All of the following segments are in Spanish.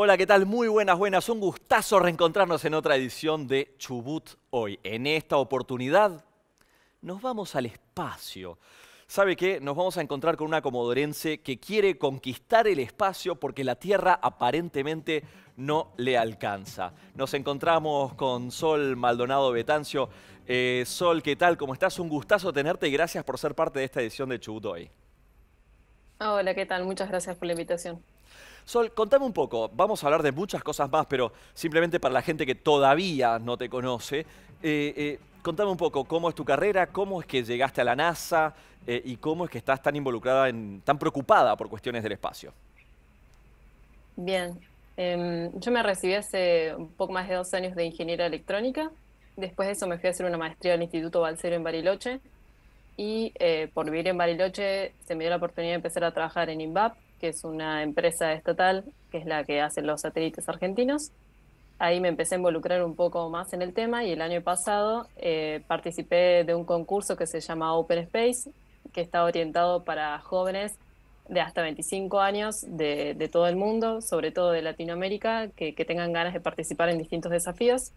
Hola, ¿qué tal? Muy buenas, buenas. Un gustazo reencontrarnos en otra edición de Chubut Hoy. En esta oportunidad nos vamos al espacio. ¿Sabe qué? Nos vamos a encontrar con una comodorense que quiere conquistar el espacio porque la Tierra aparentemente no le alcanza. Nos encontramos con Sol Maldonado Betancio. Eh, Sol, ¿qué tal? ¿Cómo estás? Un gustazo tenerte y gracias por ser parte de esta edición de Chubut Hoy. Hola, ¿qué tal? Muchas gracias por la invitación. Sol, contame un poco, vamos a hablar de muchas cosas más, pero simplemente para la gente que todavía no te conoce, eh, eh, contame un poco cómo es tu carrera, cómo es que llegaste a la NASA eh, y cómo es que estás tan involucrada, en, tan preocupada por cuestiones del espacio. Bien, em, yo me recibí hace un poco más de dos años de ingeniera electrónica. Después de eso me fui a hacer una maestría al Instituto Balcero en Bariloche. Y por vivir en Bariloche se me dio la oportunidad de empezar a trabajar en INVAP, que es una empresa estatal, que es la que hace los satélites argentinos. Ahí me empecé a involucrar un poco más en el tema y el año pasado eh, participé de un concurso que se llama Open Space, que está orientado para jóvenes de hasta 25 años de, todo el mundo, sobre todo de Latinoamérica, que, tengan ganas de participar en distintos desafíos.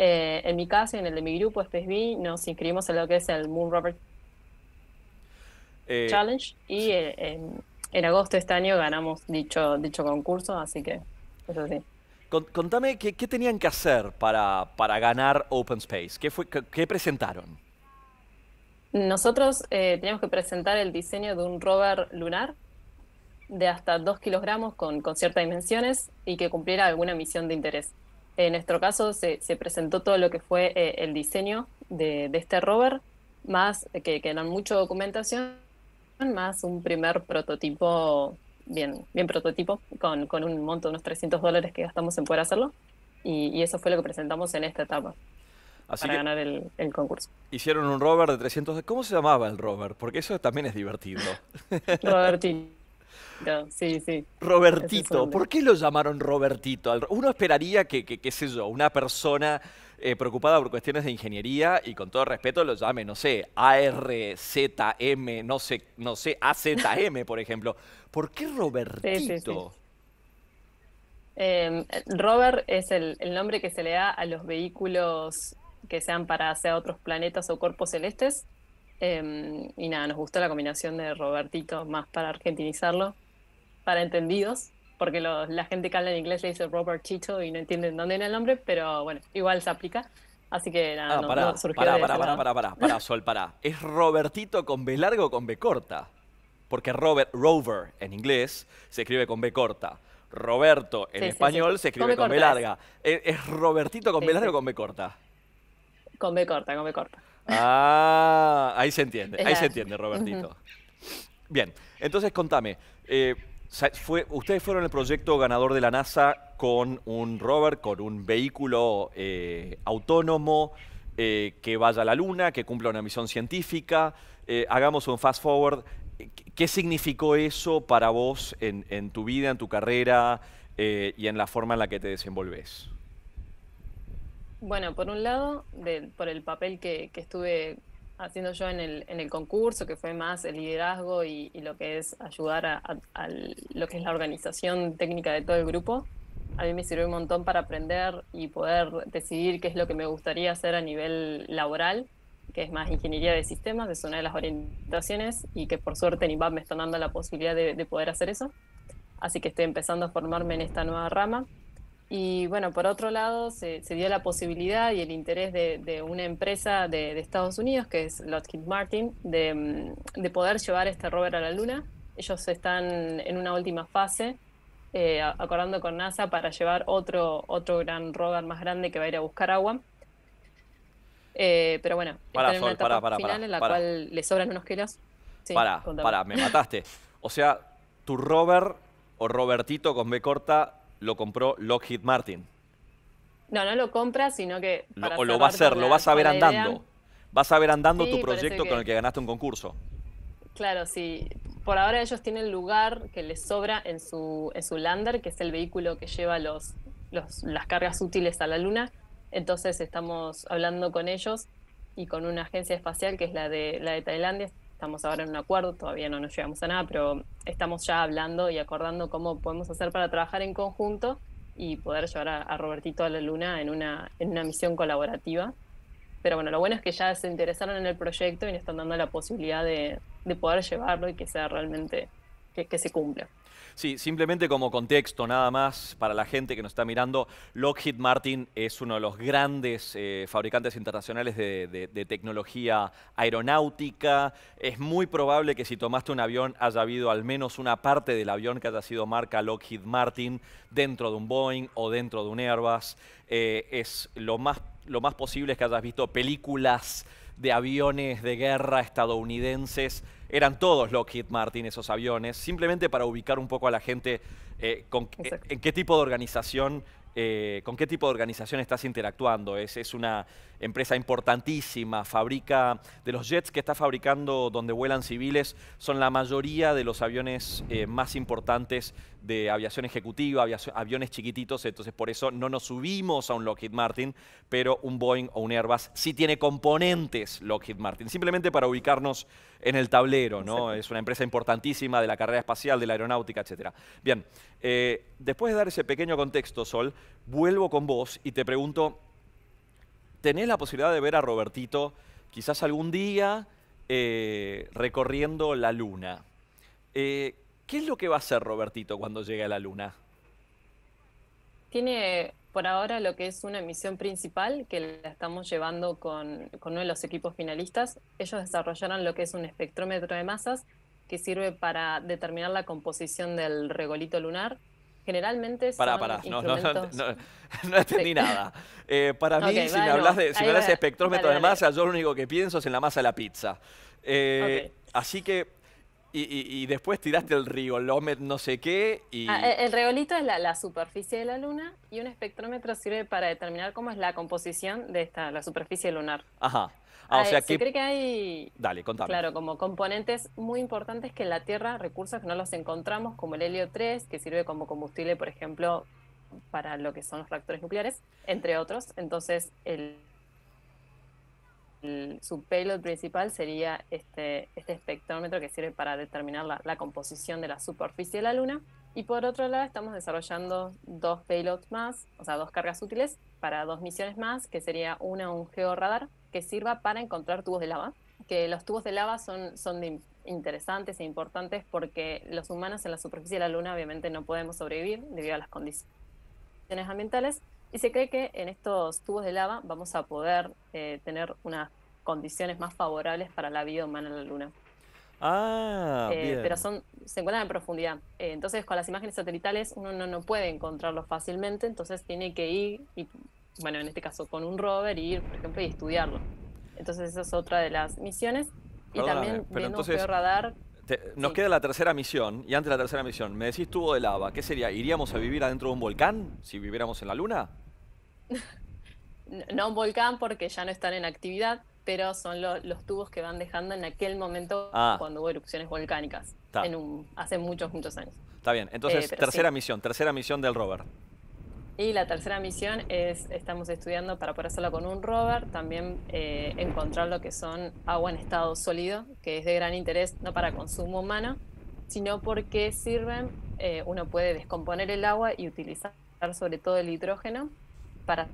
Eh, en mi caso y en el de mi grupo, SPSB, este nos inscribimos en lo que es el Moon Rover eh, Challenge y en en agosto de este año ganamos dicho, dicho concurso, así que eso sí. Contame qué, tenían que hacer para, ganar Open Space. ¿Qué, fue, qué, presentaron? Nosotros eh, teníamos que presentar el diseño de un rover lunar de hasta 2 kilogramos con, ciertas dimensiones y que cumpliera alguna misión de interés. En nuestro caso se, presentó todo lo que fue eh, el diseño de, este rover, más que, que eran mucha documentación más un primer prototipo, bien, bien prototipo, con, un monto de unos 300 dólares que gastamos en poder hacerlo. Y, eso fue lo que presentamos en esta etapa. para ganar el, concurso. Hicieron un rover de 300. ¿Cómo se llamaba el rover? Porque eso también es divertido. Robertito sí, sí. Robertito, ¿por qué lo llamaron Robertito? Uno esperaría que, qué sé yo, una persona eh, preocupada por cuestiones de ingeniería y con todo respeto lo llame, no sé, ARZM, no sé, no sé, AZM, por ejemplo. ¿Por qué Robertito? Em, Robert es el, nombre que se le da a los vehículos que sean para hacer otros planetas o cuerpos celestes. Em, y nada, nos gustó la combinación de Robertito más para argentinizarlo para entendidos, porque la gente que habla en inglés le dice Robert Chito y no entienden dónde era el nombre, pero bueno, igual se aplica. Así que nada, para ah, no, para no para para para Sol, para ¿Es Robertito con B largo o con B corta? Porque Robert, Rover en inglés, se escribe con B corta. Roberto en español se escribe con B, larga. Es. Robertito con B largo ¿E, o con B corta? Con B corta, con B corta. Ah, ahí se entiende, ahí se entiende, Robertito. Bien, entonces contame, eh, fue, ustedes fueron el proyecto ganador de la NASA con un rover, con un vehículo eh, autónomo eh, que vaya a la Luna, que cumpla una misión científica. Eh, hagamos un fast forward. ¿Qué significó eso para vos en, tu vida, en tu carrera y en la forma en la que te desenvolves? Bueno, por un lado, por el papel que estuve haciendo yo en el, concurso, que fue más el liderazgo y, lo que es ayudar a, lo que es la organización técnica de todo el grupo, a mí me sirvió un montón para aprender y poder decidir qué es lo que me gustaría hacer a nivel laboral, que es más ingeniería de sistemas, es una de las orientaciones y que por suerte en IBAP me están dando la posibilidad de, de poder hacer eso. Así que estoy empezando a formarme en esta nueva rama y bueno, por otro lado, se, dio la posibilidad y el interés de, una empresa de, Estados Unidos, que es Lockheed Martin, mm, de, poder llevar este rover a la Luna. Ellos están en una última fase, eh, acordando con NASA para llevar otro, otro gran rover más grande que va a ir a buscar agua. Eh, pero bueno, para, en una etapa final en la cual le sobran unos kilos. Sí, para, para, me mataste. O sea, tu rover o Robertito con B corta lo compró Lockheed Martin. No, no lo compra, sino que... lo, o lo va a hacer, lo vas a ver andando. Vas a ver andando tu proyecto con el que ganaste un concurso. Claro, sí. Por ahora ellos tienen lugar que les sobra en su, en su lander, que es el vehículo que lleva los, los, las cargas útiles a la Luna. Entonces estamos hablando con ellos y con una agencia espacial que es la de, la de Tailandia, estamos ahora en un acuerdo, todavía no nos llegamos a nada, pero estamos ya hablando y acordando cómo podemos hacer para trabajar en conjunto y poder llevar a, Robertito a la Luna en una, en una misión colaborativa. Pero bueno, lo bueno es que ya se interesaron en el proyecto y nos están dando la posibilidad de, poder llevarlo y que sea realmente, que se cumpla. Sí, simplemente como contexto nada más para la gente que nos está mirando, Lockheed Martin es uno de los grandes eh, fabricantes internacionales de, tecnología aeronáutica. Es muy probable que si tomaste un avión haya habido al menos una parte del avión que haya sido marca Lockheed Martin dentro de un Boeing o dentro de un Airbus. Eh, es lo más, lo más posible es que hayas visto películas de aviones de guerra estadounidenses eran todos Lockheed Martin esos aviones, simplemente para ubicar un poco a la gente eh, con, eh, en qué tipo de organización eh, con qué tipo de organización estás interactuando. ¿Es, es una, empresa importantísima, fabrica de los jets que está fabricando donde vuelan civiles, son la mayoría de los aviones eh, más importantes de aviación ejecutiva, aviones chiquititos, entonces por eso no nos subimos a un Lockheed Martin, pero un Boeing o un Airbus sí tiene componentes Lockheed Martin, simplemente para ubicarnos en el tablero, ¿no? Es una empresa importantísima de la carrera espacial, de la aeronáutica, etc. Bien, eh, después de dar ese pequeño contexto, Sol, vuelvo con vos y te pregunto, tenés la posibilidad de ver a Robertito quizás algún día eh, recorriendo la luna. Eh, ¿Qué es lo que va a hacer Robertito cuando llegue a la luna? Tiene por ahora lo que es una misión principal que la estamos llevando con uno de los equipos finalistas. Ellos desarrollaron lo que es un espectrómetro de masas que sirve para determinar la composición del regolito lunar generalmente son Pará, pará, no, no, no, no, entendí nada. Eh, para mí, si, me hablas de, espectrómetro de masa, yo lo único que pienso es en la masa de la pizza. Eh, así que y, después tiraste el riolómetro, no sé qué y... Ah, e, el, regolito es la, superficie de la luna y un espectrómetro sirve para determinar cómo es la composición de esta, la superficie lunar. Ajá. Ah, ah, o sea eh, se cree que hay... Dale, contame. Claro, como componentes muy importantes que en la Tierra, recursos que no los encontramos, como el helio 3, que sirve como combustible, por ejemplo, para lo que son los reactores nucleares, entre otros. Entonces, el Mm, su payload principal sería este, este, espectrómetro que sirve para determinar la, composición de la superficie de la Luna. Y por otro lado, estamos desarrollando dos payloads más, o sea, dos cargas útiles para dos misiones más, que sería una, un georradar, que sirva para encontrar tubos de lava, que los tubos de lava son, son interesantes e importantes porque los humanos en la superficie de la Luna obviamente no podemos sobrevivir debido a las condiciones ambientales, y se cree que en estos tubos de lava vamos a poder eh, tener unas condiciones más favorables para la vida humana en la Luna. Ah, eh, pero son, se encuentran en profundidad. Eh, entonces, con las imágenes satelitales uno no, puede encontrarlos fácilmente, entonces tiene que ir, y, bueno, en este caso con un rover, ir, por ejemplo, y estudiarlo. Entonces, esa es otra de las misiones. Y también viendo entonces, un radar nos queda la tercera misión, y antes de la tercera misión, me decís tubo de lava, ¿qué sería? ¿Iríamos a vivir adentro de un volcán si viviéramos en la luna? no un volcán porque ya no están en actividad, pero son los tubos que van dejando en aquel momento ah. cuando hubo erupciones volcánicas, hace muchos, muchos años. Está bien, entonces eh, tercera misión, tercera misión del rover. Y la tercera misión es, estamos estudiando para poder hacerlo con un rover, también eh, encontrar lo que son agua en estado sólido, que es de gran interés no para consumo humano, sino porque sirven, eh, uno puede descomponer el agua y utilizar sobre todo el hidrógeno para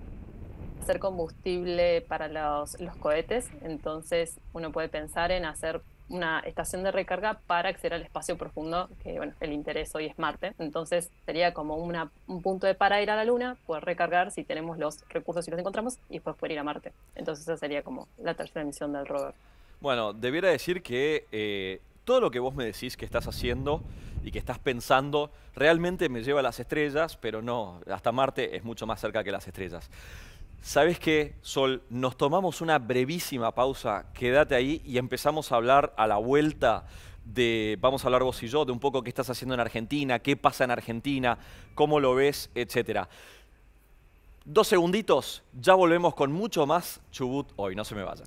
hacer combustible para los, los cohetes, entonces uno puede pensar en hacer una estación de recarga para acceder al espacio profundo, que bueno, el interés hoy es Marte. Entonces sería como una, un punto de para ir a la Luna, poder recargar si tenemos los recursos y los encontramos, y después poder ir a Marte. Entonces esa sería como la tercera misión del rover. Bueno, debiera decir que eh, todo lo que vos me decís que estás haciendo y que estás pensando realmente me lleva a las estrellas, pero no, hasta Marte es mucho más cerca que las estrellas. ¿Sabes qué, Sol? Nos tomamos una brevísima pausa, quédate ahí y empezamos a hablar a la vuelta de, vamos a hablar vos y yo, de un poco qué estás haciendo en Argentina, qué pasa en Argentina, cómo lo ves, etcétera. Dos segunditos, ya volvemos con mucho más Chubut hoy, no se me vaya.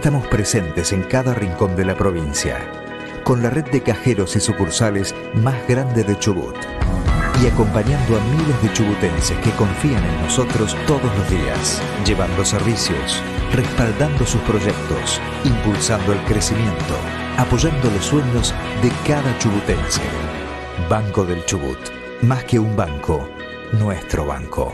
estamos presentes en cada rincón de la provincia, con la red de cajeros y sucursales más grande de Chubut y acompañando a miles de chubutenses que confían en nosotros todos los días, llevando servicios, respaldando sus proyectos, impulsando el crecimiento, apoyando los sueños de cada chubutense. Banco del Chubut, más que un banco, nuestro banco.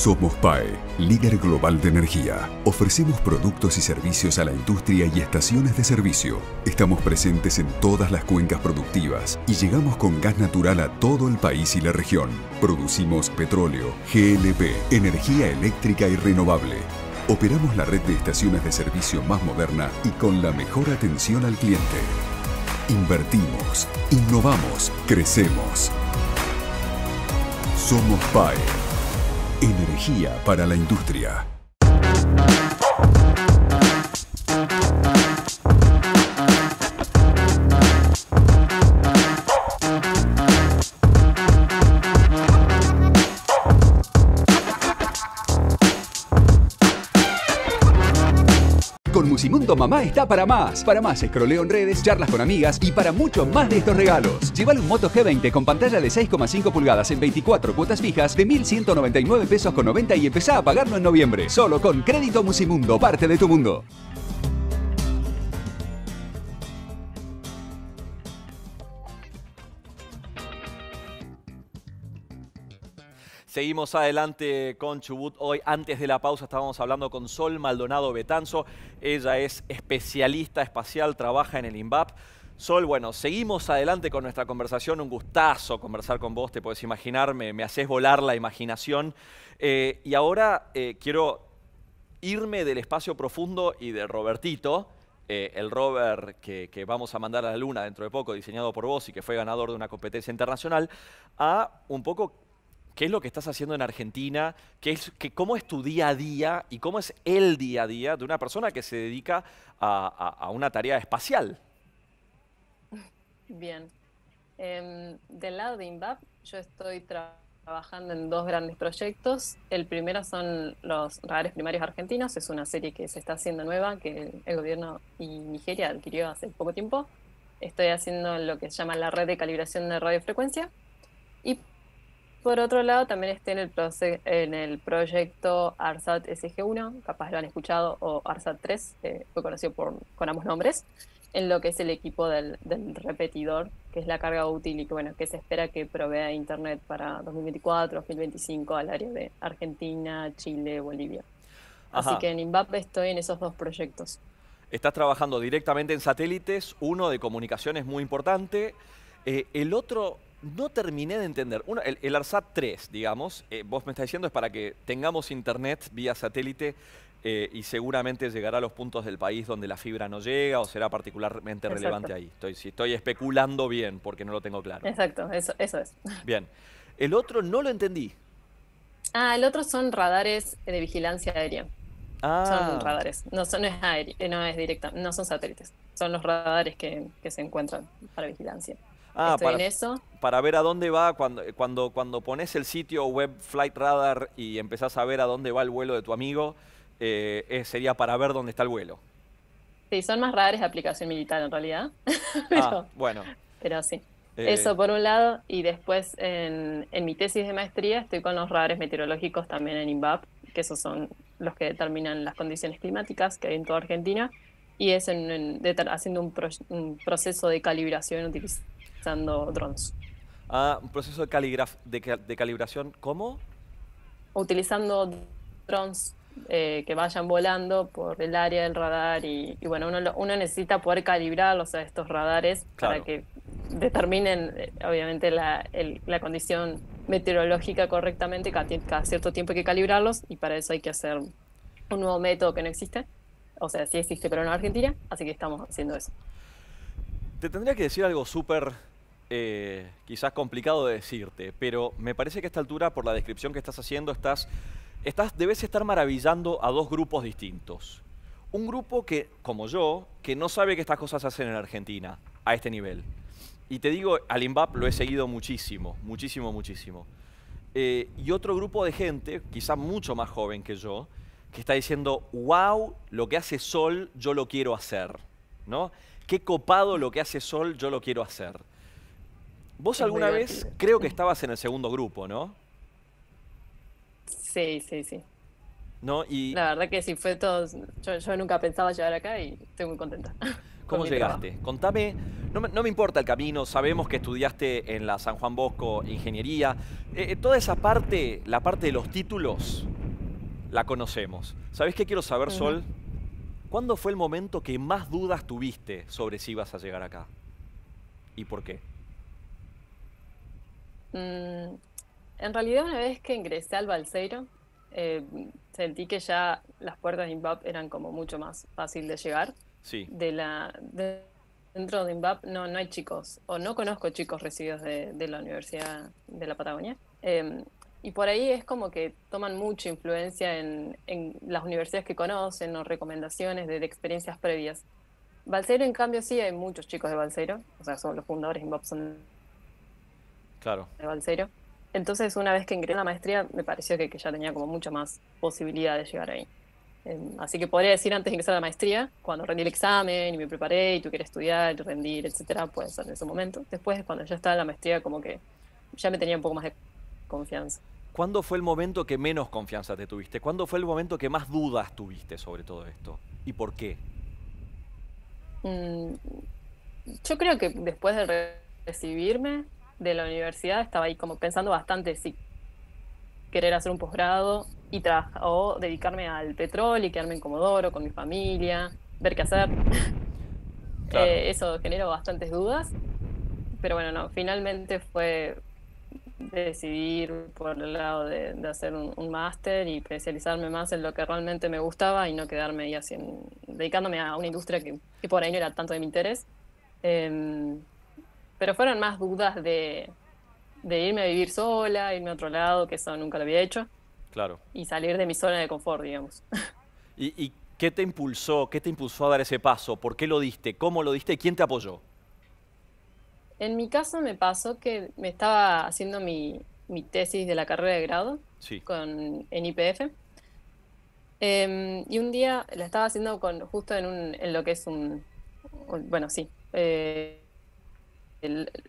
Somos PAE, líder global de energía. Ofrecemos productos y servicios a la industria y estaciones de servicio. Estamos presentes en todas las cuencas productivas y llegamos con gas natural a todo el país y la región. Producimos petróleo, GLP, energía eléctrica y renovable. Operamos la red de estaciones de servicio más moderna y con la mejor atención al cliente. Invertimos, innovamos, crecemos. Somos PAE Energía para la industria. con Musimundo Mamá está para más. Para más escroleo en redes, charlas con amigas y para mucho más de estos regalos. Llévale un Moto G20 con pantalla de 6,5 pulgadas en 24 cuotas fijas de 1.199 pesos con 90 y empezá a pagarlo en noviembre. Solo con Crédito Musimundo, parte de tu mundo. Seguimos adelante con Chubut. Hoy, antes de la pausa, estábamos hablando con Sol Maldonado Betanzo. Ella es especialista espacial, trabaja en el INVAP. Sol, bueno, seguimos adelante con nuestra conversación. Un gustazo conversar con vos, te podés imaginar, me, me haces volar la imaginación. Eh, y ahora eh, quiero irme del espacio profundo y de Robertito, eh, el rover que, que, vamos a mandar a la Luna dentro de poco, diseñado por vos y que fue ganador de una competencia internacional, a un poco qué es lo que estás haciendo en Argentina, qué es, cómo es tu día a día y cómo es el día a día de una persona que se dedica a, una tarea espacial. Bien. Em, del lado de INVAP, yo estoy trabajando en dos grandes proyectos. El primero son los radares primarios argentinos, es una serie que se está haciendo nueva, que el gobierno y Nigeria adquirió hace poco tiempo. Estoy haciendo lo que se llama la red de calibración de radiofrecuencia. Y por otro lado, también está en el, en el proyecto ARSAT SG1, capaz lo han escuchado, o ARSAT 3, fue conocido por, con ambos nombres, en lo que es el equipo del, repetidor, que es la carga útil y que, bueno, que se espera que provea Internet para 2024, 2025 al área de Argentina, Chile, Bolivia. Así que en INVAP estoy en esos dos proyectos. Estás trabajando directamente en satélites, uno de comunicaciones muy importante. Eh, el otro no terminé de entender. Uno, el, el, ARSAT 3, digamos, eh, vos me estás diciendo es para que tengamos internet vía satélite eh, y seguramente llegará a los puntos del país donde la fibra no llega o será particularmente relevante ahí. Estoy, si estoy especulando bien, porque no lo tengo claro. Exacto, eso, es. Bien. El otro no lo entendí. Ah, el otro son radares de vigilancia aérea. Ah. Son radares, no, son, es aéreo, no es directa, no son satélites, son los radares que se encuentran para vigilancia. Ah, para, ver a dónde va, cuando, eh, cuando, cuando pones el sitio web Flight Radar y empezás a ver a dónde va el vuelo de tu amigo, eh, eh, sería para ver dónde está el vuelo. Sí, son más radares de aplicación militar en realidad. ah, bueno. Pero sí. eso por un lado, y después en, mi tesis de maestría estoy con los radares meteorológicos también en INVAP, que esos son los que determinan las condiciones climáticas que hay en toda Argentina, y es haciendo un proceso de calibración utilizando drones. Ah, un proceso de, caligraf de, calibración, ¿cómo? Utilizando drones eh, que vayan volando por el área del radar y, bueno, uno, necesita poder calibrar a estos radares para que determinen eh, obviamente la, condición meteorológica correctamente, cada, cada, cierto tiempo hay que calibrarlos y para eso hay que hacer un nuevo método que no existe, o sea, sí existe pero no en Argentina, así que estamos haciendo eso. Te tendría que decir algo súper eh, quizás complicado de decirte, pero me parece que a esta altura, por la descripción que estás haciendo, estás, estás, debes estar maravillando a dos grupos distintos. Un grupo que, como yo, que no sabe que estas cosas se hacen en Argentina a este nivel. Y te digo, al INVAP lo he seguido muchísimo, muchísimo, muchísimo. Eh, y otro grupo de gente, quizás mucho más joven que yo, que está diciendo, wow, lo que hace Sol, yo lo quiero hacer. ¿No? Qué copado lo que hace Sol, yo lo quiero hacer. Vos alguna vez creo que estabas en el segundo grupo, ¿no? Sí, sí, sí. ¿No? Y... La verdad que sí, fue todo. Yo, nunca pensaba llegar acá y estoy muy contenta. ¿Cómo llegaste? Contame, no me, importa el camino, sabemos que estudiaste en la San Juan Bosco Ingeniería. Eh, eh, toda esa parte, la parte de los títulos, la conocemos. ¿Sabés qué quiero saber, Sol? ¿Cuándo fue el momento que más dudas tuviste sobre si ibas a llegar acá? ¿Y por qué? Mm, en realidad, una vez que ingresé al Balseiro, eh, sentí que ya las puertas de INVAP eran como mucho más fácil de llegar. Sí. De la, dentro de INVAP no, no hay chicos, o no conozco chicos recibidos de, la Universidad de la Patagonia. Em, y por ahí es como que toman mucha influencia en, las universidades que conocen o recomendaciones de, experiencias previas. Balseiro, en cambio, sí hay muchos chicos de Balseiro, o sea, son los fundadores de INVAP son Claro. Entonces, una vez que ingresé a la maestría, me pareció que, ya tenía como mucha más posibilidad de llegar ahí. Em, así que podría decir antes de ingresar a la maestría, cuando rendí el examen y me preparé y tú quieres estudiar, rendir, etcétera, ser pues, en ese momento. Después, cuando ya estaba en la maestría, como que ya me tenía un poco más de confianza. ¿Cuándo fue el momento que menos confianza te tuviste? ¿Cuándo fue el momento que más dudas tuviste sobre todo esto? ¿Y por qué? Mm, yo creo que después de recibirme, de la universidad estaba ahí como pensando bastante si querer hacer un posgrado y o dedicarme al petróleo y quedarme en Comodoro con mi familia, ver qué hacer. Eh, eso generó bastantes dudas, pero bueno, no, finalmente fue decidir por el lado de, hacer un, máster y especializarme más en lo que realmente me gustaba y no quedarme ahí así dedicándome a una industria que, por ahí no era tanto de mi interés. Em, pero fueron más dudas de, irme a vivir sola, irme a otro lado, que eso nunca lo había hecho. Claro. Y salir de mi zona de confort, digamos. ¿Y, qué te impulsó? ¿Qué te impulsó a dar ese paso? ¿Por qué lo diste? ¿Cómo lo diste? ¿Quién te apoyó? En mi caso me pasó que me estaba haciendo mi, tesis de la carrera de grado con, en IPF. Em, y un día la estaba haciendo con, justo en, un, lo que es un, bueno, sí, eh,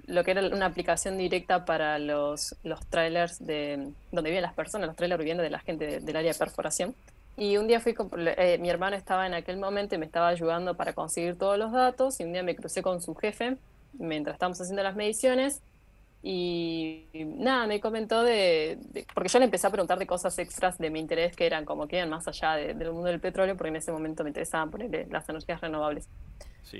lo que era una aplicación directa para los, los trailers de donde viven las personas, los trailers viviendo de la gente del área de perforación. Y un día fui, con, eh, mi hermano estaba en aquel momento y me estaba ayudando para conseguir todos los datos y un día me crucé con su jefe mientras estábamos haciendo las mediciones y nada, me comentó de, porque yo le empecé a preguntar de cosas extras de mi interés que eran como que eran más allá del mundo del petróleo, porque en ese momento me interesaban ponerle las energías renovables.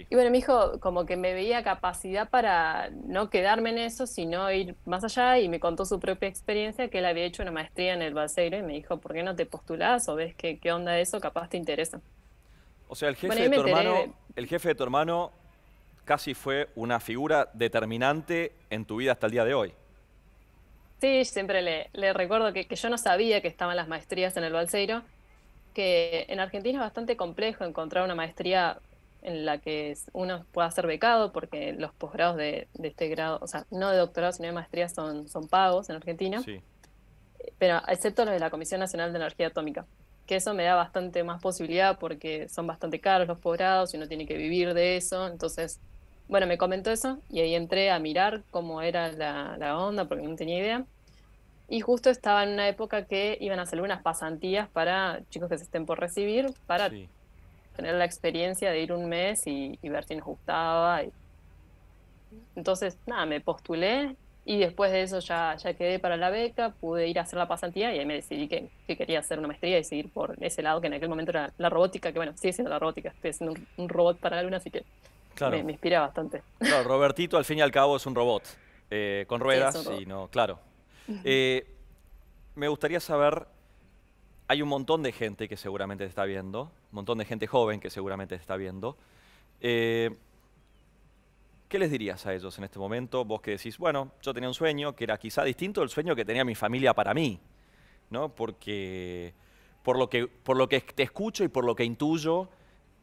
Y bueno, mi hijo como que me veía capacidad para no quedarme en eso, sino ir más allá y me contó su propia experiencia, que él había hecho una maestría en el Balseiro y me dijo, ¿por qué no te postulás o ves qué onda eso? Capaz te interesa. O sea, el jefe, de tu hermano, el jefe de tu hermano casi fue una figura determinante en tu vida hasta el día de hoy. Sí, siempre le, recuerdo que, que, yo no sabía que estaban las maestrías en el Balseiro, que en Argentina es bastante complejo encontrar una maestría en la que uno pueda ser becado, porque los posgrados de, este grado, o sea, no de doctorado, sino de maestría son, son pagos en Argentina, sí. pero excepto los de la Comisión Nacional de Energía Atómica, que eso me da bastante más posibilidad porque son bastante caros los posgrados y uno tiene que vivir de eso, entonces, bueno, me comentó eso y ahí entré a mirar cómo era la, onda, porque no tenía idea. Y justo estaba en una época que iban a hacer unas pasantías para chicos que se estén por recibir, para tener la experiencia de ir un mes y, ver si nos gustaba. Entonces, nada, me postulé y después de eso ya, ya quedé para la beca, pude ir a hacer la pasantía y ahí me decidí que, quería hacer una maestría y seguir por ese lado que en aquel momento era la robótica, que bueno, sigue siendo la robótica, estoy haciendo un, robot para la luna, así que me, inspira bastante. Claro, Robertito al fin y al cabo es un robot, eh, con ruedas y no, claro. Eh, me gustaría saber, hay un montón de gente que seguramente está viendo, montón de gente joven que seguramente está viendo. Eh, ¿Qué les dirías a ellos en este momento? Vos que decís, bueno, yo tenía un sueño que era quizá distinto del sueño que tenía mi familia para mí, ¿no? Porque por lo que, por lo que te escucho y por lo que intuyo,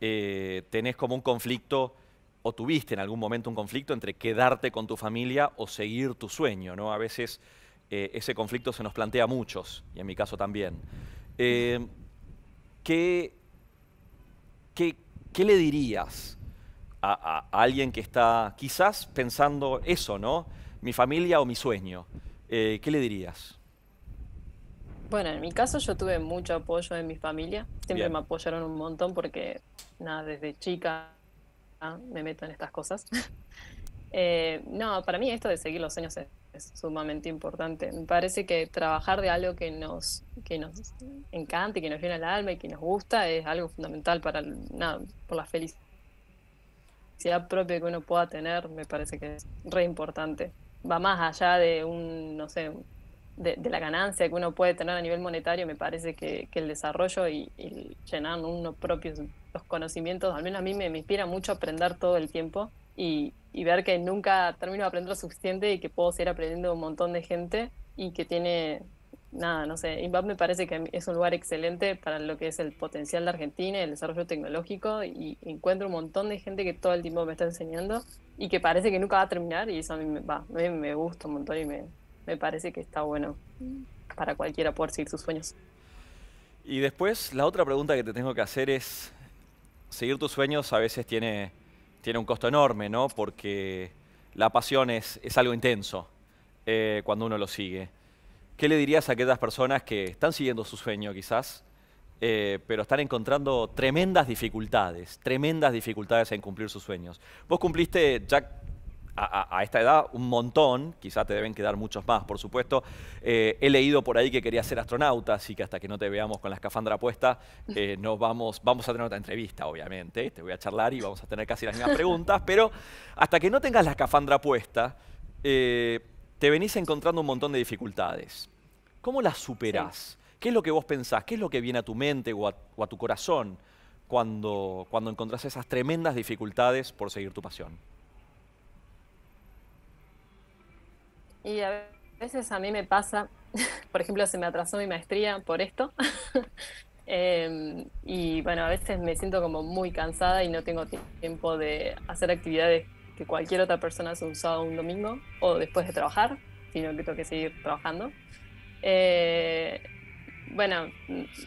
eh, tenés como un conflicto o tuviste en algún momento un conflicto entre quedarte con tu familia o seguir tu sueño, ¿no? A veces eh, ese conflicto se nos plantea a muchos, y en mi caso también. ¿qué, ¿qué, le dirías a, alguien que está quizás pensando eso, ¿no? Mi familia o mi sueño. Eh, ¿Qué le dirías? Bueno, en mi caso yo tuve mucho apoyo en mi familia. Siempre me apoyaron un montón porque, nada, desde chica ah, me meto en estas cosas. Eh, no, para mí esto de seguir los sueños es sumamente importante. Me parece que trabajar de algo que nos, que nos encanta y que nos llena el alma y que nos gusta es algo fundamental para nada, por la felicidad propia que uno pueda tener, me parece que es re importante. Va más allá de un, no sé, de, la ganancia que uno puede tener a nivel monetario, me parece que, el desarrollo y, llenar uno propios los conocimientos, al menos a mí me inspira mucho aprender todo el tiempo y, ver que nunca termino de aprender lo suficiente y que puedo seguir aprendiendo un montón de gente y que tiene, nada, no sé, INVAP me parece que es un lugar excelente para lo que es el potencial de Argentina, el desarrollo tecnológico y encuentro un montón de gente que todo el tiempo me está enseñando y que parece que nunca va a terminar y eso a mí me, me gusta un montón y me, me parece que está bueno para cualquiera poder seguir sus sueños. Y después, la otra pregunta que te tengo que hacer es, seguir tus sueños a veces tiene tiene un costo enorme, ¿no? Porque la pasión es, algo intenso eh, cuando uno lo sigue. ¿Qué le dirías a aquellas personas que están siguiendo su sueño quizás, eh, pero están encontrando tremendas dificultades, tremendas dificultades en cumplir sus sueños? Vos cumpliste, Jack, a, esta edad un montón, quizá te deben quedar muchos más, por supuesto. Eh, he leído por ahí que querías ser astronauta, así que hasta que no te veamos con la escafandra puesta, eh, vamos, vamos a tener otra entrevista, obviamente. Te voy a charlar y vamos a tener casi las mismas preguntas, pero hasta que no tengas la escafandra puesta, eh, te venís encontrando un montón de dificultades. ¿Cómo las superás? ¿Qué es lo que vos pensás? ¿Qué es lo que viene a tu mente o a, tu corazón cuando, cuando encontrás esas tremendas dificultades por seguir tu pasión? Y a veces a mí me pasa, por ejemplo, se me atrasó mi maestría por esto. Em, y bueno, a veces me siento como muy cansada y no tengo tiempo de hacer actividades que cualquier otra persona hace un sábado un domingo o después de trabajar, sino que tengo que seguir trabajando. Eh, bueno,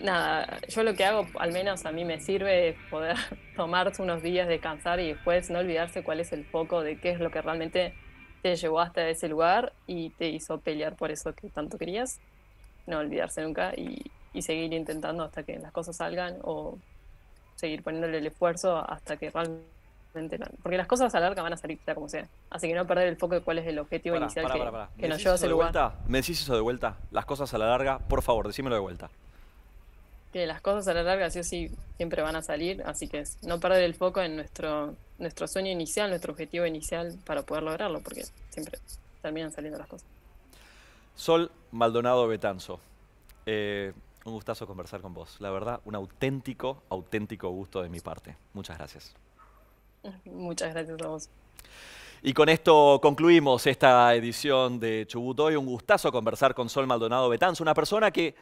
nada, yo lo que hago, al menos a mí me sirve, es poder tomarse unos días, de descansar y después no olvidarse cuál es el foco de qué es lo que realmente te llevó hasta ese lugar y te hizo pelear por eso que tanto querías, no olvidarse nunca y, seguir intentando hasta que las cosas salgan o seguir poniéndole el esfuerzo hasta que realmente... porque las cosas a la larga van a salir, sea como sea. Así que no perder el foco de cuál es el objetivo inicial que, nos lleva a ese lugar. ¿Me decís eso de vuelta? Las cosas a la larga, por favor, decímelo de vuelta que las cosas a la larga sí o sí siempre van a salir, así que no perder el foco en nuestro nuestro sueño inicial, nuestro objetivo inicial para poder lograrlo, porque siempre terminan saliendo las cosas. Sol Maldonado Betanzo, eh, un gustazo conversar con vos. La verdad, un auténtico, auténtico gusto de mi parte. Muchas gracias. Muchas gracias a vos. Y con esto concluimos esta edición de Chubut Hoy. Un gustazo conversar con Sol Maldonado Betanzo, una persona que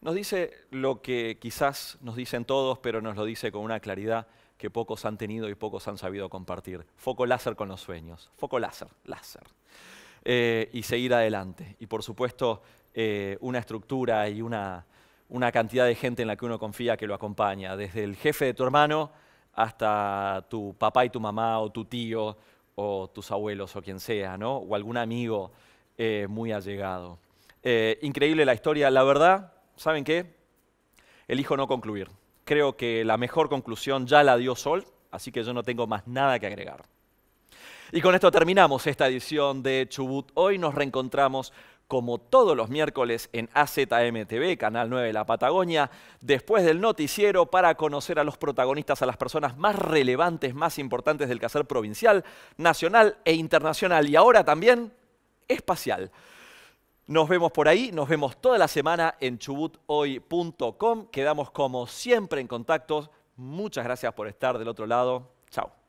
nos dice lo que quizás nos dicen todos, pero nos lo dice con una claridad que pocos han tenido y pocos han sabido compartir. Foco láser con los sueños, foco láser, láser. Eh, y seguir adelante. Y por supuesto, eh, una estructura y una, una cantidad de gente en la que uno confía que lo acompaña, desde el jefe de tu hermano hasta tu papá y tu mamá o tu tío o tus abuelos o quien sea, ¿no? O algún amigo eh, muy allegado. increíble la historia, la verdad, ¿saben qué? Elijo no concluir creo que la mejor conclusión ya la dio Sol, así que yo no tengo más nada que agregar. Y con esto terminamos esta edición de Chubut. Hoy nos reencontramos como todos los miércoles en AZM Canal 9 de la Patagonia, después del noticiero para conocer a los protagonistas, a las personas más relevantes, más importantes del quehacer provincial, nacional e internacional y ahora también espacial. Nos vemos por ahí, nos vemos toda la semana en chubuthoy.com. Quedamos como siempre en contacto. Muchas gracias por estar del otro lado. Chao.